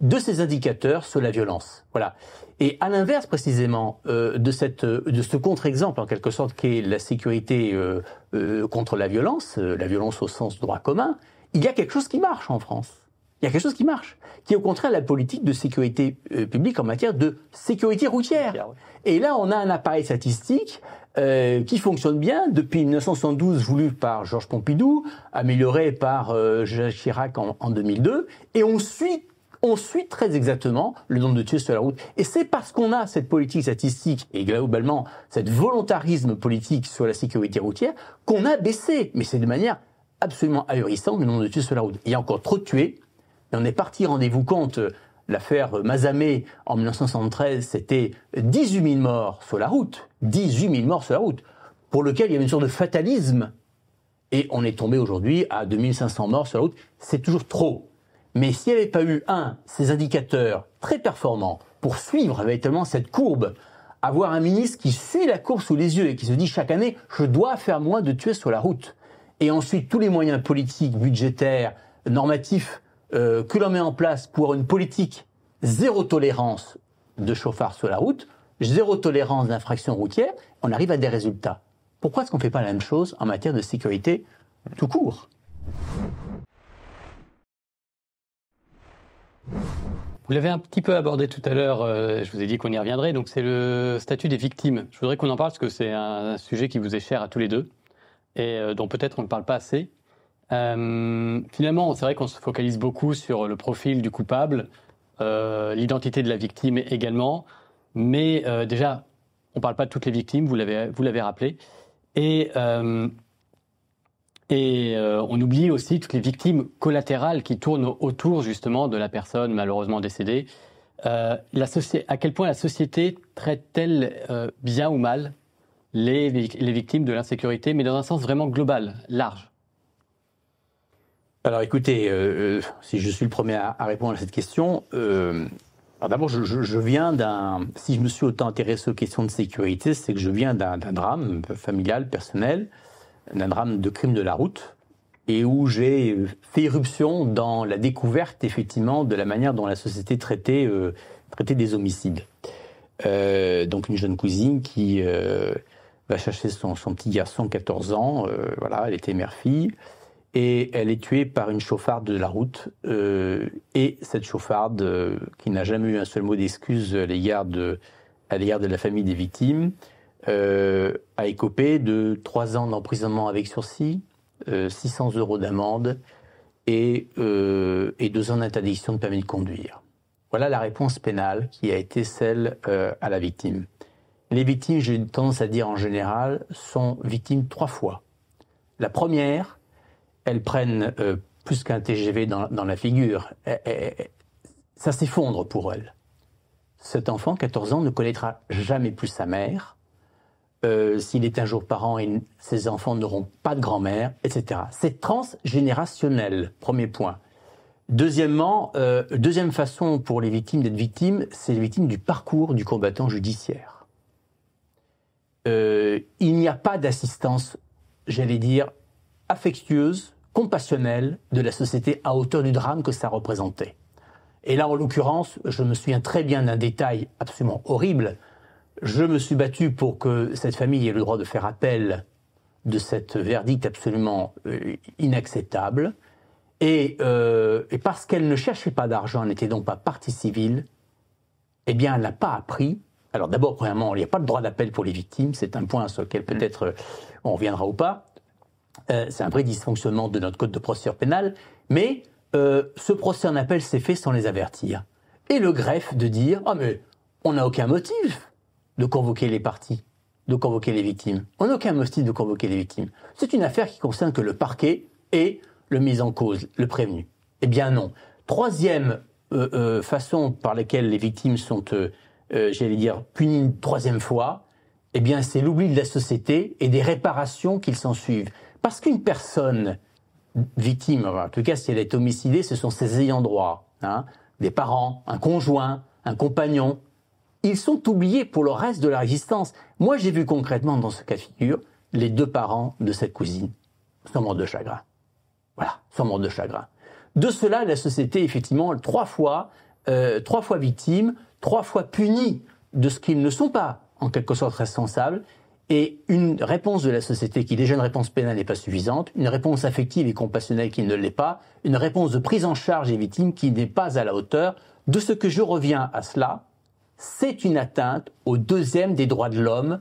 de ces indicateurs sur la violence. Voilà. Et à l'inverse précisément euh, de, de ce contre-exemple en quelque sorte qui est la sécurité euh, contre la violence, la violence au sens droit commun, il y a quelque chose qui marche en France. Il y a quelque chose qui marche, qui est au contraire la politique de sécurité euh, publique en matière de sécurité routière. Et là, on a un appareil statistique euh, qui fonctionne bien depuis 1972, voulu par Georges Pompidou, amélioré par euh, Jacques Chirac en, 2002, et on suit on suit très exactement le nombre de tués sur la route. Et c'est parce qu'on a cette politique statistique et globalement cet volontarisme politique sur la sécurité routière qu'on a baissé, mais c'est de manière absolument ahurissante le nombre de tués sur la route. Il y a encore trop de tués, et on est parti, rendez-vous compte, l'affaire Mazamé en 1973, c'était 18 000 morts sur la route. 18 000 morts sur la route. Pour lequel il y avait une sorte de fatalisme. Et on est tombé aujourd'hui à 2500 morts sur la route. C'est toujours trop. Mais s'il n'y avait pas eu, un, ces indicateurs très performants pour suivre véritablement cette courbe, avoir un ministre qui sait la courbe sous les yeux et qui se dit chaque année, je dois faire moins de tués sur la route. Et ensuite, tous les moyens politiques, budgétaires, normatifs euh, que l'on met en place pour une politique zéro tolérance de chauffards sur la route, zéro tolérance d'infractions routières, on arrive à des résultats. Pourquoi est-ce qu'on ne fait pas la même chose en matière de sécurité tout court Vous l'avez un petit peu abordé tout à l'heure, euh, je vous ai dit qu'on y reviendrait, donc c'est le statut des victimes. Je voudrais qu'on en parle parce que c'est un, sujet qui vous est cher à tous les deux et euh, dont peut-être on ne parle pas assez. Euh, finalement, c'est vrai qu'on se focalise beaucoup sur le profil du coupable, euh, l'identité de la victime également, mais euh, déjà, on ne parle pas de toutes les victimes, vous l'avez, vous l'avez rappelé, et, on oublie aussi toutes les victimes collatérales qui tournent autour justement de la personne malheureusement décédée. La à quel point la société traite-t-elle bien ou mal les, les victimes de l'insécurité, mais dans un sens vraiment global, large alors écoutez, euh, euh, si je suis le premier à, répondre à cette question, euh, d'abord je, viens d'un... Si je me suis autant intéressé aux questions de sécurité, c'est que je viens d'un drame familial, personnel, d'un drame de crime de la route, et où j'ai fait irruption dans la découverte effectivement de la manière dont la société traitait, des homicides. donc une jeune cousine qui va chercher son, petit garçon, 14 ans, voilà, elle était mère-fille et elle est tuée par une chauffarde de la route. Euh, et cette chauffarde, euh, qui n'a jamais eu un seul mot d'excuse à l'égard de, à de la famille des victimes, euh, a écopé de trois ans d'emprisonnement avec sursis, 600 euros d'amende et, et deux ans d'interdiction de permis de conduire. Voilà la réponse pénale qui a été celle à la victime. Les victimes, j'ai tendance à dire en général, sont victimes trois fois. La première, elles prennent euh, plus qu'un TGV dans, la figure. Et, eh, eh, eh, ça s'effondre pour elles. Cet enfant, 14 ans, ne connaîtra jamais plus sa mère. Euh, s'il est un jour parent, et ses enfants n'auront pas de grand-mère, etc. C'est transgénérationnel, premier point. Deuxièmement, euh, deuxième façon pour les victimes d'être victimes, c'est les victimes du parcours du combattant judiciaire. il n'y a pas d'assistance, j'allais dire, affectueuse compassionnel de la société à hauteur du drame que ça représentait. Et là, en l'occurrence, je me souviens très bien d'un détail absolument horrible. Je me suis battu pour que cette famille ait le droit de faire appel de cette verdict absolument euh, inacceptable. Et, euh, et parce qu'elle ne cherchait pas d'argent, elle n'était donc pas partie civile, eh bien, elle n'a pas appris. Alors d'abord, premièrement, il n'y a pas de droit d'appel pour les victimes, c'est un point sur lequel peut-être on reviendra ou pas. Euh, c'est un vrai dysfonctionnement de notre code de procédure pénale, mais euh, ce procès en appel s'est fait sans les avertir. Et le greffe de dire Ah, mais on n'a aucun motif de convoquer les parties, de convoquer les victimes. On n'a aucun motif de convoquer les victimes. C'est une affaire qui concerne que le parquet et le mis en cause, le prévenu. Eh bien non. Troisième euh, façon par laquelle les victimes sont, j'allais dire, punies une troisième fois, eh bien c'est l'oubli de la société et des réparations qu'ils s'en suivent. Parce qu'une personne victime, en tout cas si elle est homicidée, ce sont ses ayants droit, hein. des parents, un conjoint, un compagnon. Ils sont oubliés pour le reste de leur existence. Moi, j'ai vu concrètement dans ce cas de figure les deux parents de cette cousine sans mort de chagrin. Voilà, sans mort de chagrin. De cela, la société, effectivement, trois fois, euh, trois fois victime, trois fois punie de ce qu'ils ne sont pas, en quelque sorte responsables, et une réponse de la société qui déjà une réponse pénale n'est pas suffisante, une réponse affective et compassionnelle qui ne l'est pas, une réponse de prise en charge des victimes qui n'est pas à la hauteur, de ce que je reviens à cela, c'est une atteinte au deuxième des droits de l'homme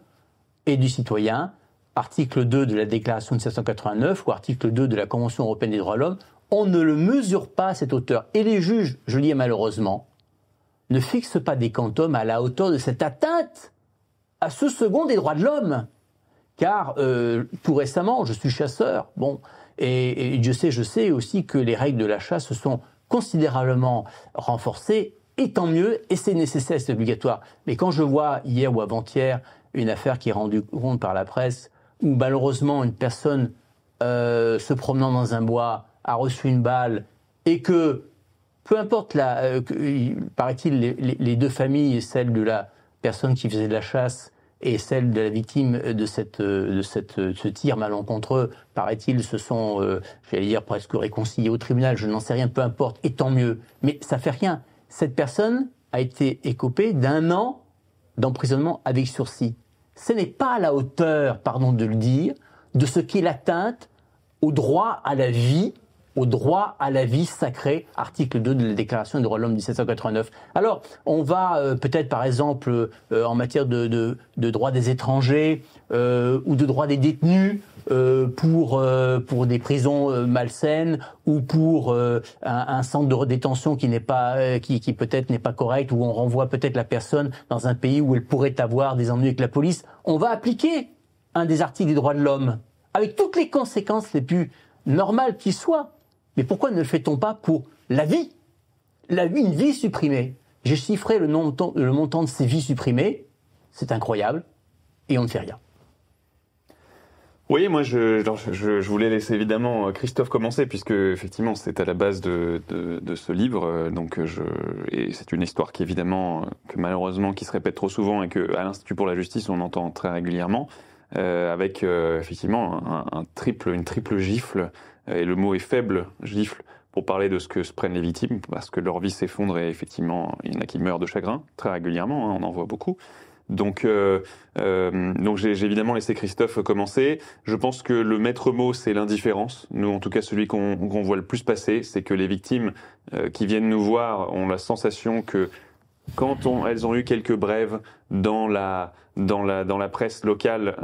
et du citoyen, article 2 de la Déclaration de 1789 ou article 2 de la Convention européenne des droits de l'homme, on ne le mesure pas à cette hauteur. Et les juges, je lis malheureusement, ne fixent pas des quantums à la hauteur de cette atteinte à ce second des droits de l'homme. Car euh, tout récemment, je suis chasseur, bon, et, je sais, je sais aussi que les règles de la chasse se sont considérablement renforcées, et tant mieux, et c'est nécessaire, c'est obligatoire. Mais quand je vois hier ou avant-hier une affaire qui est rendue compte par la presse, où malheureusement une personne euh, se promenant dans un bois a reçu une balle, et que, peu importe, euh, paraît-il, les, les, deux familles et celle de la personne qui faisait de la chasse et celle de la victime de, cette, de, cette, ce tir malencontreux, paraît-il, se sont, euh, j'allais dire, presque réconciliés au tribunal, je n'en sais rien, peu importe, et tant mieux. Mais ça fait rien. Cette personne a été écopée d'un an d'emprisonnement avec sursis. Ce n'est pas à la hauteur, pardon de le dire, de ce qu'est l'atteinte au droit à la vie au droit à la vie sacrée, article 2 de la Déclaration des droits de l'homme 1789. Alors, on va euh, peut-être, par exemple, euh, en matière de, droits des étrangers euh, ou de droits des détenus, pour, pour des prisons malsaines ou pour un, centre de détention qui n'est pas qui, qui peut-être n'est pas correct où on renvoie peut-être la personne dans un pays où elle pourrait avoir des ennuis avec la police, on va appliquer un des articles des droits de l'homme avec toutes les conséquences les plus normales qui soient mais pourquoi ne le fait-on pas pour la vie La vie, une vie supprimée. J'ai chiffré le, le montant de ces vies supprimées, c'est incroyable, et on ne fait rien. Oui, moi je, voulais laisser évidemment euh, Christophe commencer puisque effectivement c'est à la base de, ce livre, euh, donc euh, je, et c'est une histoire qui évidemment que malheureusement qui se répète trop souvent et que à l'institut pour la justice on entend très régulièrement avec effectivement un, triple une triple gifle euh, et le mot est faible, gifle, pour parler de ce que se prennent les victimes, parce que leur vie s'effondre et effectivement, il y en a qui meurent de chagrin, très régulièrement, hein, on en voit beaucoup. Donc, euh, euh donc j'ai évidemment laissé Christophe commencer. Je pense que le maître mot, c'est l'indifférence. Nous, en tout cas, celui qu'on voit le plus passer, c'est que les victimes euh, qui viennent nous voir ont la sensation que quand on, elles ont eu quelques brèves dans la, dans la, dans la presse locale,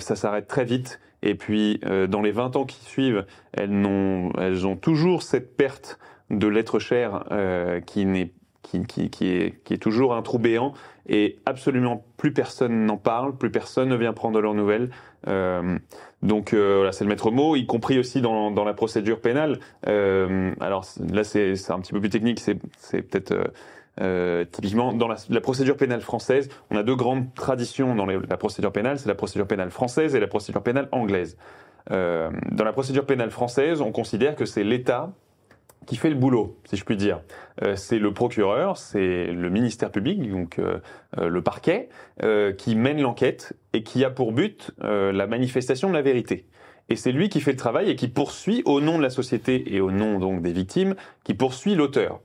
ça s'arrête très vite et puis, euh, dans les 20 ans qui suivent, elles ont, elles ont toujours cette perte de l'être cher euh, qui, n'est, qui, qui, qui, est, qui est toujours un trou béant et absolument plus personne n'en parle, plus personne ne vient prendre leurs nouvelles. Euh, donc voilà, c'est le maître mot, y compris aussi dans, dans la procédure pénale. alors là, c'est un petit peu plus technique, c'est peut-être euh, typiquement, dans la, procédure pénale française, on a deux grandes traditions dans la procédure pénale, c'est la procédure pénale française et la procédure pénale anglaise. Euh, dans la procédure pénale française, on considère que c'est l'État qui fait le boulot, si je puis dire. Euh, c'est le procureur, c'est le ministère public, donc le parquet, qui mène l'enquête et qui a pour but la manifestation de la vérité. Et c'est lui qui fait le travail et qui poursuit au nom de la société et au nom donc des victimes, qui poursuit l'auteur.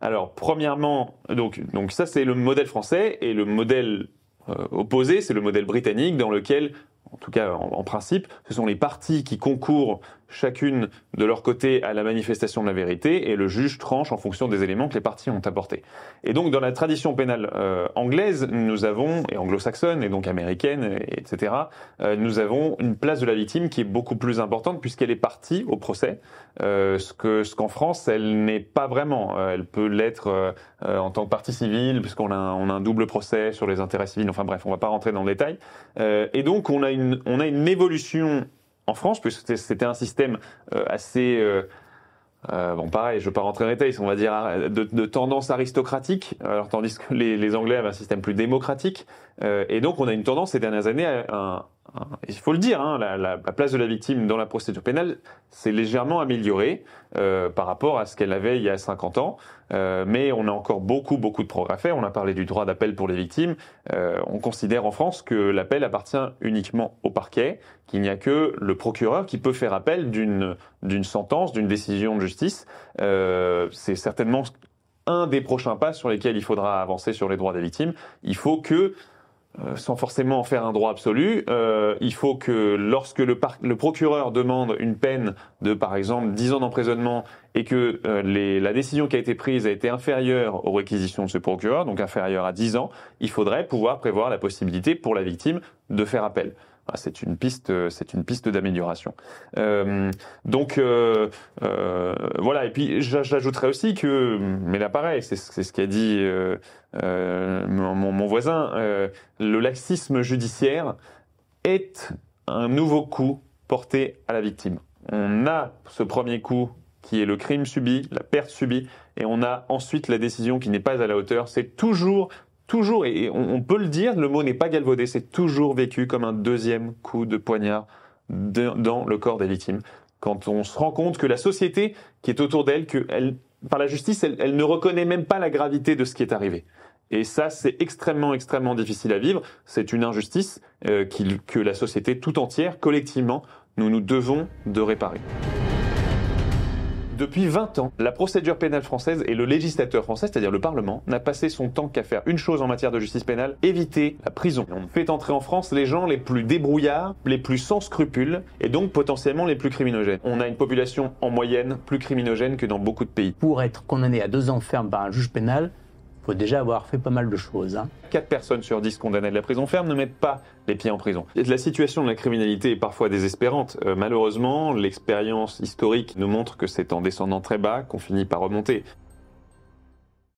Alors, premièrement, donc, donc ça c'est le modèle français et le modèle euh, opposé, c'est le modèle britannique dans lequel en tout cas en, en, principe, ce sont les partis qui concourent chacune de leur côté à la manifestation de la vérité et le juge tranche en fonction des éléments que les parties ont apportés. Et donc dans la tradition pénale euh, anglaise, nous avons, et anglo-saxonne, et donc américaine, etc., euh, nous avons une place de la victime qui est beaucoup plus importante puisqu'elle est partie au procès, euh, ce qu'en ce qu'en France, elle n'est pas vraiment. elle peut l'être en tant que partie civile, puisqu'on a, on a un double procès sur les intérêts civils, enfin bref, on va pas rentrer dans le détail. et donc on a une, on a une évolution en France, puisque c'était un système euh, assez... Euh, euh, bon, pareil, je ne vais pas rentrer en détails, on va dire de, tendance aristocratique, alors, tandis que les, les, Anglais avaient un système plus démocratique. Euh, et donc, on a une tendance ces dernières années à, il faut le dire, hein, la, la, place de la victime dans la procédure pénale s'est légèrement améliorée euh, par rapport à ce qu'elle avait il y a 50 ans, euh, mais on a encore beaucoup, beaucoup de progrès à faire. On a parlé du droit d'appel pour les victimes. on considère en France que l'appel appartient uniquement au parquet, qu'il n'y a que le procureur qui peut faire appel d'une d'une sentence, d'une décision de justice. C'est certainement un des prochains pas sur lesquels il faudra avancer sur les droits des victimes. Il faut que euh, sans forcément en faire un droit absolu, euh, il faut que lorsque le, procureur demande une peine de, par exemple, 10 ans d'emprisonnement et que euh, la décision qui a été prise a été inférieure aux réquisitions de ce procureur, donc inférieure à 10 ans, il faudrait pouvoir prévoir la possibilité pour la victime de faire appel. Ah, c'est une piste, euh, c'est une piste d'amélioration. Euh, donc euh, voilà. Et puis j'ajouterais aussi que, mais là pareil, c'est ce qu'a dit mon, mon, voisin, le laxisme judiciaire est un nouveau coup porté à la victime. On a ce premier coup qui est le crime subi, la perte subie, et on a ensuite la décision qui n'est pas à la hauteur. C'est toujours toujours, et on, peut le dire, le mot n'est pas galvaudé, c'est toujours vécu comme un deuxième coup de poignard dans le corps des victimes. Quand on se rend compte que la société qui est autour d'elle, que par la justice, elle, ne reconnaît même pas la gravité de ce qui est arrivé. Et ça, c'est extrêmement, extrêmement difficile à vivre. C'est une injustice euh, que la société tout entière, collectivement, nous nous devons de réparer. Depuis 20 ans, la procédure pénale française et le législateur français, c'est-à-dire le Parlement, n'a passé son temps qu'à faire une chose en matière de justice pénale, éviter la prison. On fait entrer en France les gens les plus débrouillards, les plus sans scrupules, et donc potentiellement les plus criminogènes. On a une population en moyenne plus criminogène que dans beaucoup de pays. Pour être condamné à deux ans ferme par un juge pénal, faut déjà avoir fait pas mal de choses. Hein. Quatre personnes sur 10 condamnées à de la prison ferme ne mettent pas les pieds en prison. La situation de la criminalité est parfois désespérante. Euh, malheureusement, l'expérience historique nous montre que c'est en descendant très bas qu'on finit par remonter.